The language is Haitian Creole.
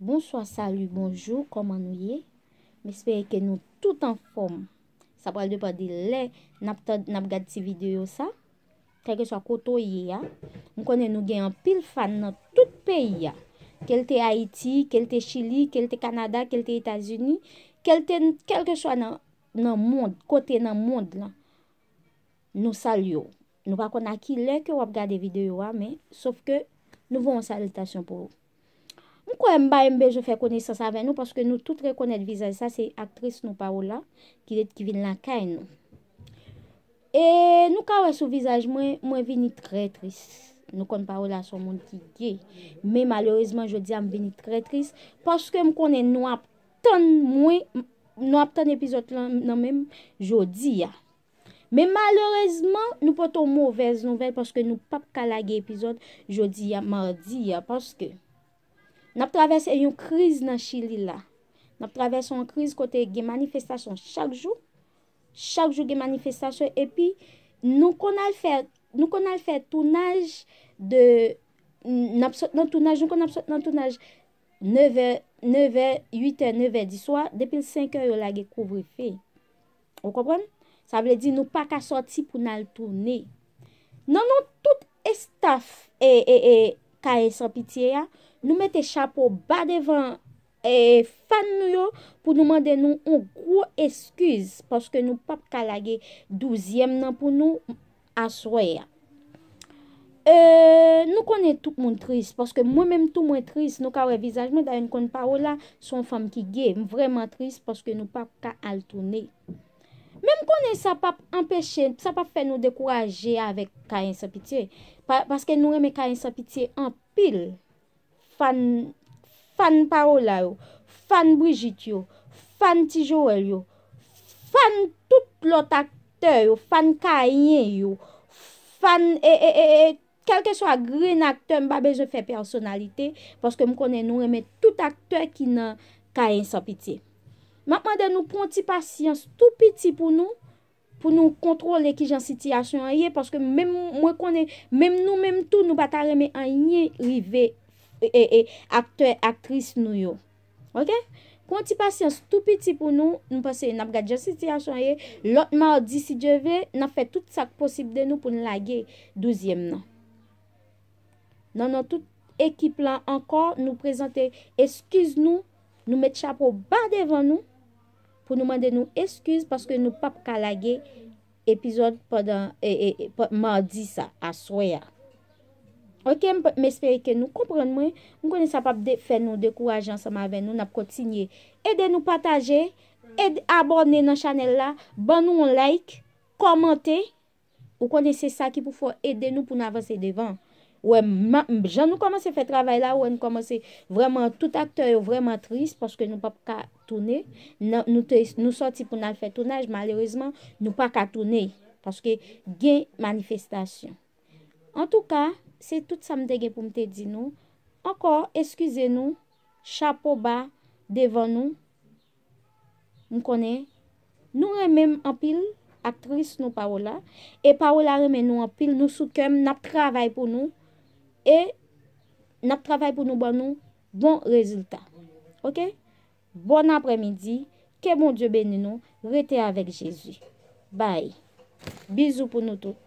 Bonsoy, salu, bonjou, koman nou ye? Mespèye ke nou tout an fòm. Sabwal dè pa di lè, nab gad si videyo sa. Kèlke so akotou ye ya. Mkone nou gen an pil fan nan tout peyi ya. Kèlte Haiti, kèlte Chili, kèlte Kanada, kèlte Etasuni. Kèlte, kèlke so nan moun, kote nan moun lan. Nou salyo. Nou pa kon aki lè ke wap gad de videyo wame. Sòf ke nou von salutation pou ou. Mkwen mba mbe je fè konesans avè nou paske nou tout rekonèd vizaj sa, se aktris nou pa ou la, ki let ki vin lakay nou. E nou kawè sou vizaj mwen, mwen vinit kretris. Nou kon pa ou la son moun ki gè. Me malorezman jodi am vinit kretris paske mkwen nou ap ton mwen, nou ap ton epizot nan mèm jodi ya. Me malorezman nou poton mou vez nou vel paske nou pap kalage epizot jodi ya, mardi ya, paske Nap travese yon kriz nan chili la. Nap travese yon kriz kote ge manifestasyon chak jou. Chak jou ge manifestasyon. E pi nou kon al fè. Nou kon al fè. Tounaj de. Non tounaj. Nou kon al fè. Non tounaj. 9 e. 9 e. 8 e. 9 e. 10 e. Depen 5 e yo la ge kouvri fe. Ou kompon? Sa vle di nou pa ka soti pou nan al touni. Non non. Tout estaf. E. E. E. E. Ka e san piti e ya. Ou. Nou mette chapo ba devan eh, fan nou yo pou nou mande nou ou kwo eskiz. Paske nou pap kalage douzyem nan pou nou aswaya. Euh, nou konen tout moun tris. Paske mwen mèm tout moun tris. Nou ka revizajmen dayan kon parola son fam ki ge. Vreman tris paske nou pap ka altouni. Mèm konen sa pap empèche, sa pap fè nou dekouraje avèk kayen sa pitiye. Paske nou reme kayen sa pitiye an pil. fan parola yo, fan Brigitte yo, fan Tijouel yo, fan tout lot akteur yo, fan Kanyen yo, fan e e e e, kelke so a gren akteur mba bej yo fe personalite, paske m konen nou reme tout akteur ki nan Kanyen sa piti. Matman de nou pronti pasyans tout piti pou nou, pou nou kontrole ki jan sitiyasyon a ye, paske m mwen konen, m nou mwen tou nou batareme a ye rivey, akte, e, e, aktris nou yo. Ok? Kon ti pasi an stupiti pou nou, nou pase, nap ga dja siti an chanye, lot mardi si djeve, nan fe tout sak posib de nou pou nou lagye douzyem nan. Nan nan, tout ekip la ankor nou prezante, eskiz nou, nou met chapo ba devan nou, pou nou mande nou eskiz, paske nou pap ka lagye epizod podan, e, e mardi sa, aswaya. Ok, m espere ke nou. Kompren mwen. M konen sa pap defen nou, dekourajan sa ma ven nou, na protinye. Ede nou pataje, e abone nan chanel la, ban nou un like, komente. M konen se sa ki pou fwa, ede nou pou nan avanse devan. Ou e, jan nou komanse fe travay la, ou e nou komanse, vreman tout akteur, vreman tris, paske nou pap ka toune, nou soti pou nan fe tounaj, malerezman, nou pa ka toune, paske gen manifestasyon. En tou ka, an tou ka, Se tout sa mdegye pou mte di nou. Ankor, eskize nou. Chapo ba devan nou. Mkone. Nou reme m apil. Atris nou Paola. E Paola reme nou apil. Nou soukem nap travay pou nou. E nap travay pou nou ban nou. Bon rezultat. Ok? Bon apremidi. Ke moun Djebeni nou. Rete avèk Jezou. Bay. Bizou pou nou tout.